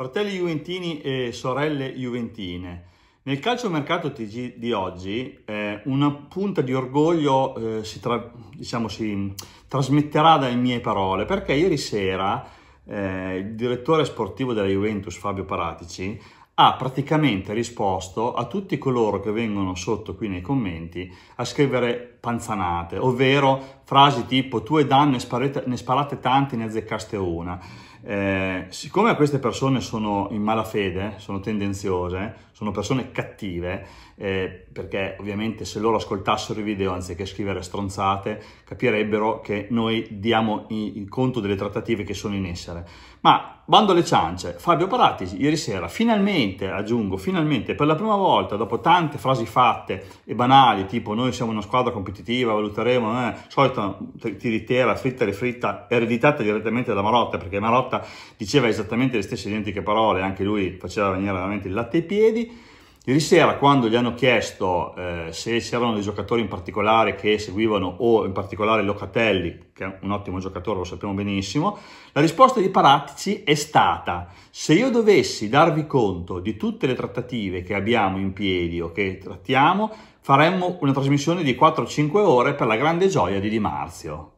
Fratelli Juventini e sorelle Juventine, nel calciomercato TG di oggi eh, una punta di orgoglio eh, si, tra, diciamo, si, trasmetterà dalle mie parole perché ieri sera eh, il direttore sportivo della Juventus Fabio Paratici ha praticamente risposto a tutti coloro che vengono sotto qui nei commenti a scrivere panzanate, ovvero frasi tipo tu e Dan ne, sparate, ne sparate tante, ne azzeccaste una. Eh, siccome queste persone sono in malafede, sono tendenziose, sono persone cattive, eh, perché ovviamente se loro ascoltassero i video anziché scrivere stronzate, capirebbero che noi diamo il conto delle trattative che sono in essere. Ma bando alle ciance, Fabio Parati ieri sera finalmente, aggiungo, finalmente per la prima volta, dopo tante frasi fatte e banali, tipo noi siamo una squadra competitiva, valuteremo, eh, solita tiritera, fritta e fritta, ereditata direttamente da Marotta, perché Marotta puntata, diceva esattamente le stesse identiche parole, anche lui faceva venire veramente il latte ai piedi. Ieri sera quando gli hanno chiesto eh, se c'erano dei giocatori in particolare che seguivano o in particolare Locatelli, che è un ottimo giocatore, lo sappiamo benissimo, la risposta di Paratici è stata se io dovessi darvi conto di tutte le trattative che abbiamo in piedi o che trattiamo, faremmo una trasmissione di 4-5 ore per la grande gioia di Di Marzio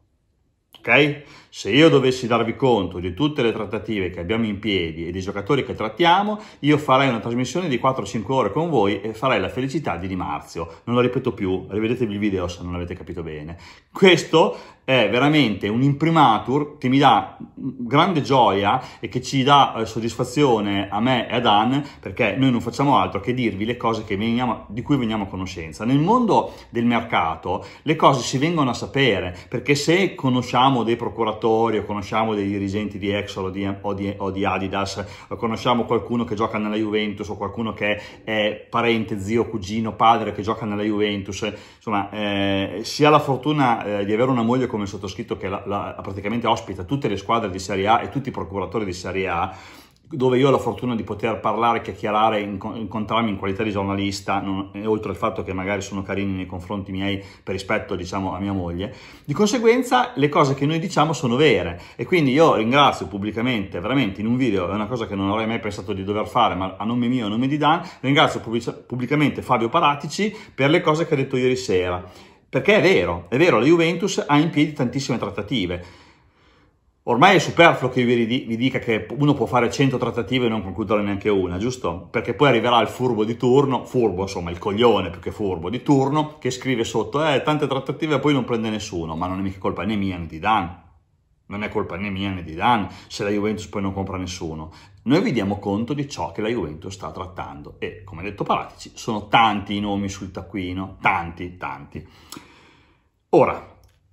ok? Se io dovessi darvi conto di tutte le trattative che abbiamo in piedi e dei giocatori che trattiamo, io farei una trasmissione di 4-5 ore con voi e farei la felicità di Di Marzio. Non lo ripeto più, rivedetevi il video se non l'avete capito bene. Questo è veramente un imprimatur che mi dà grande gioia e che ci dà eh, soddisfazione a me e ad Anne perché noi non facciamo altro che dirvi le cose veniamo, di cui veniamo a conoscenza. Nel mondo del mercato le cose si vengono a sapere perché se conosciamo dei procuratori o conosciamo dei dirigenti di Exxon o di, o di, o di Adidas o conosciamo qualcuno che gioca nella Juventus o qualcuno che è parente, zio, cugino, padre che gioca nella Juventus, insomma eh, si ha la fortuna eh, di avere una moglie come come sottoscritto che la, la, praticamente ospita tutte le squadre di Serie A e tutti i procuratori di Serie A, dove io ho la fortuna di poter parlare, chiacchierare, incontrarmi in qualità di giornalista, non, oltre al fatto che magari sono carini nei confronti miei per rispetto diciamo, a mia moglie, di conseguenza le cose che noi diciamo sono vere e quindi io ringrazio pubblicamente, veramente in un video, è una cosa che non avrei mai pensato di dover fare, ma a nome mio, a nome di Dan, ringrazio pubblicamente Fabio Paratici per le cose che ha detto ieri sera perché è vero, è vero, la Juventus ha in piedi tantissime trattative. Ormai è superfluo che io vi, dica che uno può fare 100 trattative e non concludere neanche una, giusto? Perché poi arriverà il furbo di turno, furbo insomma, il coglione più che furbo di turno, che scrive sotto, eh, tante trattative e poi non prende nessuno, ma non è mica colpa né mia né di Dan. Non è colpa né mia né di Dan se la Juventus poi non compra nessuno. Noi vi diamo conto di ciò che la Juventus sta trattando e, come detto Palatici, sono tanti i nomi sul taccuino, tanti, tanti. Ora,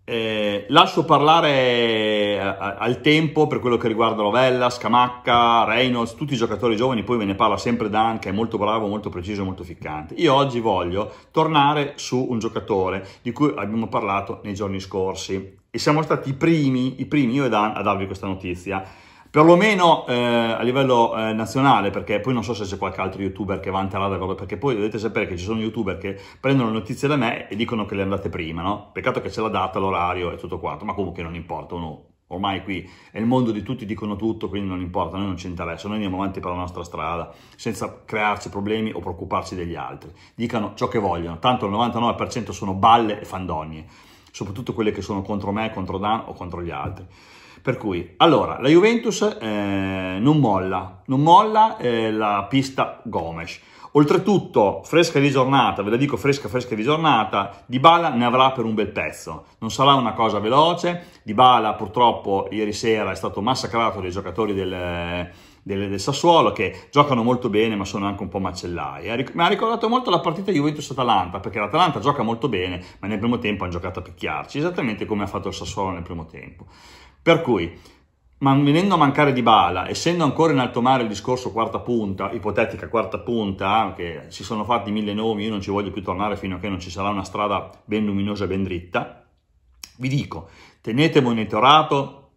eh, lascio parlare eh, al tempo per quello che riguarda Lovella, Scamacca, Reynolds, tutti i giocatori giovani, poi ve ne parla sempre Dan che è molto bravo, molto preciso, molto ficcante. Io oggi voglio tornare su un giocatore di cui abbiamo parlato nei giorni scorsi e siamo stati i primi, i primi io e Dan a darvi questa notizia perlomeno eh, a livello eh, nazionale, perché poi non so se c'è qualche altro youtuber che vanterà la cosa, perché poi dovete sapere che ci sono youtuber che prendono le notizie da me e dicono che le andate prima, no? Peccato che c'è la data, l'orario e tutto quanto, ma comunque non importa, uno Ormai qui è il mondo di tutti, dicono tutto, quindi non importa, noi non ci interessa, noi andiamo avanti per la nostra strada senza crearci problemi o preoccuparci degli altri. Dicano ciò che vogliono, tanto il 99% sono balle e fandonie, soprattutto quelle che sono contro me, contro Dan o contro gli altri. Per cui, allora, la Juventus eh, non molla, non molla eh, la pista Gomes. Oltretutto, fresca di giornata, ve la dico fresca fresca di giornata, Dybala ne avrà per un bel pezzo. Non sarà una cosa veloce, Dybala purtroppo ieri sera è stato massacrato dai giocatori del, del, del Sassuolo che giocano molto bene ma sono anche un po' macellai. Mi ha ricordato molto la partita Juventus-Atalanta perché l'Atalanta gioca molto bene ma nel primo tempo ha giocato a picchiarci, esattamente come ha fatto il Sassuolo nel primo tempo. Per cui, ma venendo a mancare di bala, essendo ancora in alto mare il discorso quarta punta, ipotetica quarta punta, che si sono fatti mille nomi, io non ci voglio più tornare fino a che non ci sarà una strada ben luminosa e ben dritta, vi dico, tenete monitorato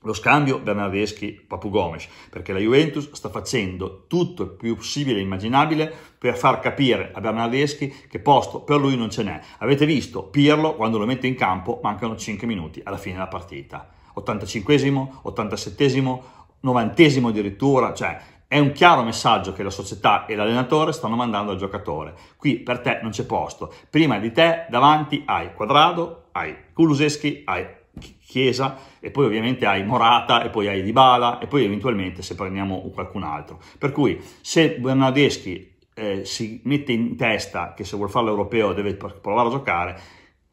lo scambio Bernardeschi-Papu Gomes, perché la Juventus sta facendo tutto il più possibile e immaginabile per far capire a Bernardeschi che posto per lui non ce n'è. Avete visto Pirlo quando lo mette in campo mancano 5 minuti alla fine della partita 85esimo, 87esimo, 90esimo addirittura, cioè è un chiaro messaggio che la società e l'allenatore stanno mandando al giocatore. Qui per te non c'è posto. Prima di te davanti hai Quadrado, hai Kuluseschi, hai Chiesa e poi ovviamente hai Morata e poi hai Dybala e poi eventualmente se prendiamo qualcun altro. Per cui se Bernardeschi eh, si mette in testa che se vuol fare l'europeo deve provare a giocare,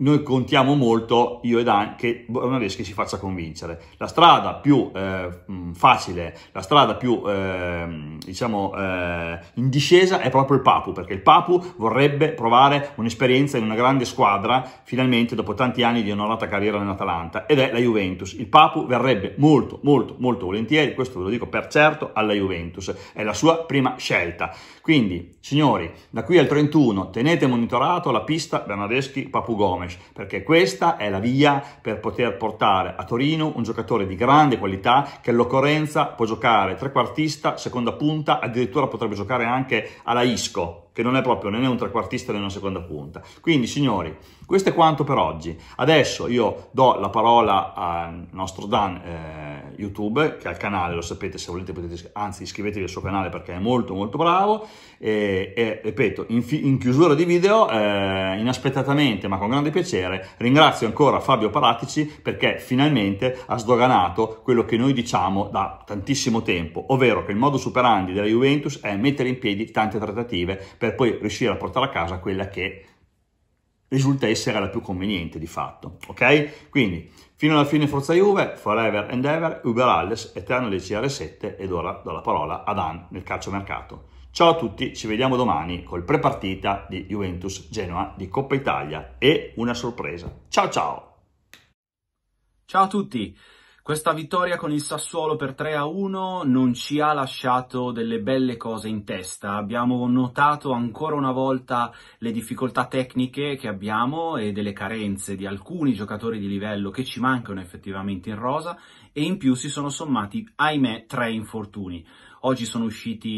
noi contiamo molto, io e Dan, che Bornaveschi si faccia convincere. La strada più eh, facile, la strada più, eh, diciamo, eh, in discesa è proprio il Papu, perché il Papu vorrebbe provare un'esperienza in una grande squadra, finalmente, dopo tanti anni di onorata carriera nell'Atalanta, ed è la Juventus. Il Papu verrebbe molto, molto, molto volentieri, questo ve lo dico per certo, alla Juventus. È la sua prima scelta. Quindi, signori, da qui al 31 tenete monitorato la pista Bernardeschi-Papu Gomez Orange, perché questa è la via per poter portare a Torino un giocatore di grande qualità che all'occorrenza può giocare trequartista, seconda punta, addirittura potrebbe giocare anche alla Isco, che non è proprio né un trequartista né una seconda punta. Quindi, signori, questo è quanto per oggi. Adesso io do la parola al nostro Dan. Eh, YouTube, che ha il canale, lo sapete se volete, potete, anzi iscrivetevi al suo canale perché è molto molto bravo. E, e ripeto, in, fi, in, chiusura di video, eh, inaspettatamente ma con grande piacere, ringrazio ancora Fabio Paratici perché finalmente ha sdoganato quello che noi diciamo da tantissimo tempo, ovvero che il modus operandi della Juventus è mettere in piedi tante trattative per poi riuscire a portare a casa quella che risulta essere la più conveniente di fatto, ok? Quindi fino alla fine Forza Juve, forever and ever, Uber Alles, Eternally CR7 ed ora do la parola ad Ann nel calciomercato. Ciao a tutti, ci vediamo domani col prepartita di Juventus Genoa di Coppa Italia e una sorpresa. Ciao ciao! Ciao a tutti! Questa vittoria con il Sassuolo per 3-1 a non ci ha lasciato delle belle cose in testa. Abbiamo notato ancora una volta le difficoltà tecniche che abbiamo e delle carenze di alcuni giocatori di livello che ci mancano effettivamente in rosa e in più si sono sommati, ahimè, tre infortuni. Oggi sono usciti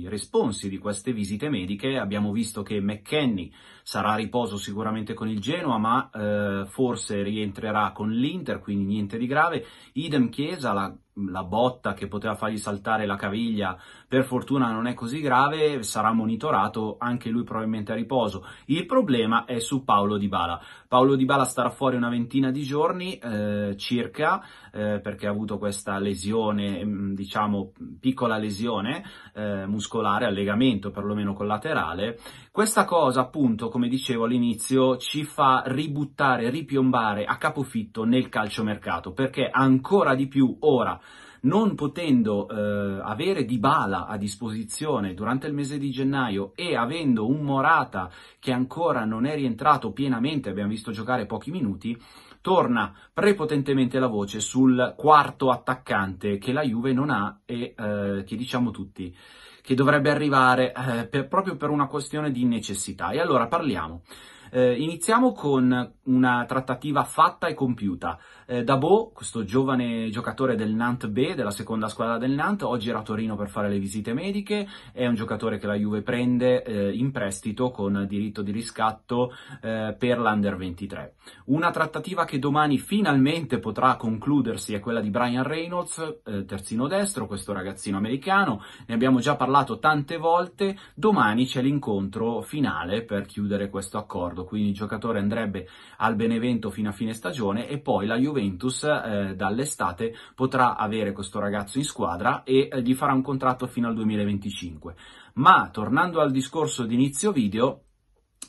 i responsi di queste visite mediche, abbiamo visto che McKenny sarà a riposo sicuramente con il Genoa, ma eh, forse rientrerà con l'Inter, quindi niente di grave. Idem Chiesa, la, la botta che poteva fargli saltare la caviglia per fortuna non è così grave, sarà monitorato anche lui probabilmente a riposo. Il problema è su Paolo Di Bala. Paolo Di Bala starà fuori una ventina di giorni eh, circa eh, perché ha avuto questa lesione, mm, diciamo piccola lesione eh, muscolare al legamento perlomeno collaterale. Questa cosa appunto, come dicevo all'inizio, ci fa ributtare, ripiombare a capofitto nel calciomercato perché ancora di più ora non potendo eh, avere Dybala a disposizione durante il mese di gennaio e avendo un Morata che ancora non è rientrato pienamente, abbiamo visto giocare pochi minuti, torna prepotentemente la voce sul quarto attaccante che la Juve non ha e eh, che diciamo tutti che dovrebbe arrivare eh, per, proprio per una questione di necessità. E allora parliamo. Eh, iniziamo con una trattativa fatta e compiuta. Eh, Dabo, questo giovane giocatore del Nantes B, della seconda squadra del Nantes, oggi era a Torino per fare le visite mediche, è un giocatore che la Juve prende eh, in prestito con diritto di riscatto eh, per l'Under 23. Una trattativa che domani finalmente potrà concludersi è quella di Brian Reynolds, eh, terzino destro, questo ragazzino americano, ne abbiamo già parlato tante volte, domani c'è l'incontro finale per chiudere questo accordo, quindi il giocatore andrebbe al Benevento fino a fine stagione e poi la Juve Juventus eh, dall'estate potrà avere questo ragazzo in squadra e eh, gli farà un contratto fino al 2025. Ma tornando al discorso di inizio video,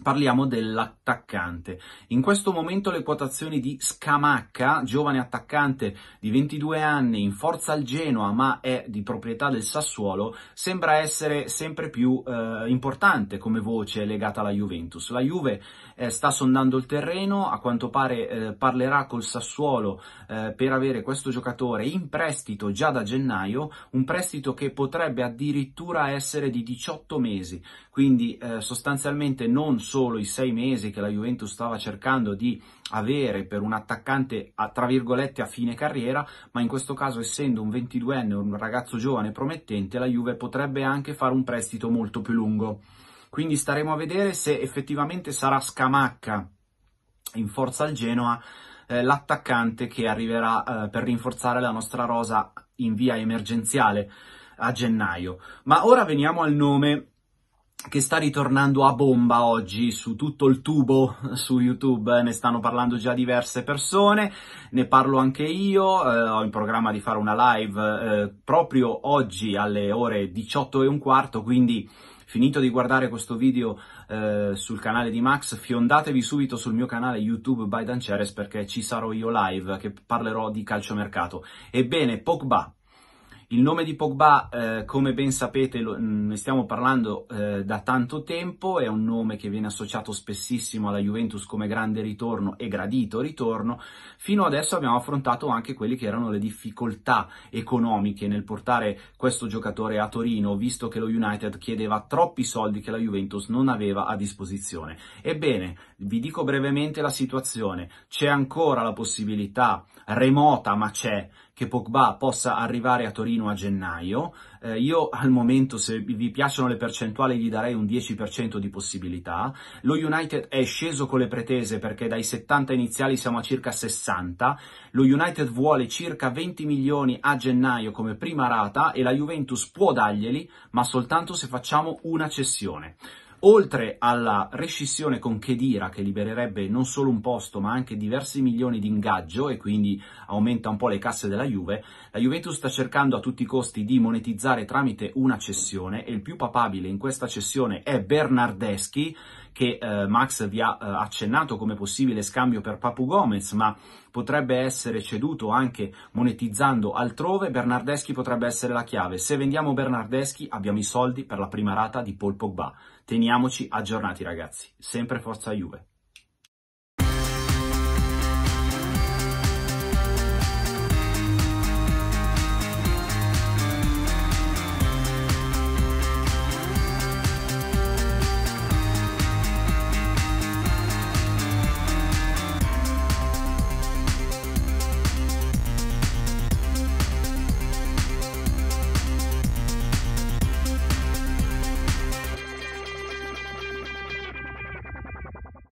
Parliamo dell'attaccante. In questo momento le quotazioni di Scamacca, giovane attaccante di 22 anni in forza al Genoa ma è di proprietà del Sassuolo, sembra essere sempre più eh, importante come voce legata alla Juventus. La Juve eh, sta sondando il terreno, a quanto pare eh, parlerà col Sassuolo eh, per avere questo giocatore in prestito già da gennaio, un prestito che potrebbe addirittura essere di 18 mesi quindi eh, sostanzialmente non solo i sei mesi che la Juventus stava cercando di avere per un attaccante a, tra virgolette a fine carriera, ma in questo caso essendo un 22enne, un ragazzo giovane promettente, la Juve potrebbe anche fare un prestito molto più lungo. Quindi staremo a vedere se effettivamente sarà Scamacca in forza al Genoa eh, l'attaccante che arriverà eh, per rinforzare la nostra rosa in via emergenziale a gennaio. Ma ora veniamo al nome che sta ritornando a bomba oggi su tutto il tubo su YouTube, eh, ne stanno parlando già diverse persone, ne parlo anche io, eh, ho in programma di fare una live eh, proprio oggi alle ore 18 e un quarto, quindi finito di guardare questo video eh, sul canale di Max, fiondatevi subito sul mio canale YouTube by Danceres perché ci sarò io live che parlerò di calciomercato. Ebbene, Pogba il nome di Pogba, eh, come ben sapete, lo, mm, ne stiamo parlando eh, da tanto tempo, è un nome che viene associato spessissimo alla Juventus come grande ritorno e gradito ritorno. Fino adesso abbiamo affrontato anche quelle che erano le difficoltà economiche nel portare questo giocatore a Torino, visto che lo United chiedeva troppi soldi che la Juventus non aveva a disposizione. Ebbene, vi dico brevemente la situazione. C'è ancora la possibilità remota, ma c'è, che Pogba possa arrivare a Torino a gennaio. Eh, io al momento, se vi piacciono le percentuali, gli darei un 10% di possibilità. Lo United è sceso con le pretese perché dai 70 iniziali siamo a circa 60. Lo United vuole circa 20 milioni a gennaio come prima rata e la Juventus può darglieli, ma soltanto se facciamo una cessione. Oltre alla rescissione con Kedira che libererebbe non solo un posto, ma anche diversi milioni di ingaggio e quindi aumenta un po' le casse della Juve, la Juventus sta cercando a tutti i costi di monetizzare tramite una cessione e il più papabile in questa cessione è Bernardeschi, che eh, Max vi ha eh, accennato come possibile scambio per Papu Gomez, ma potrebbe essere ceduto anche monetizzando altrove, Bernardeschi potrebbe essere la chiave. Se vendiamo Bernardeschi abbiamo i soldi per la prima rata di Paul Pogba. Teniamoci aggiornati ragazzi, sempre forza Juve.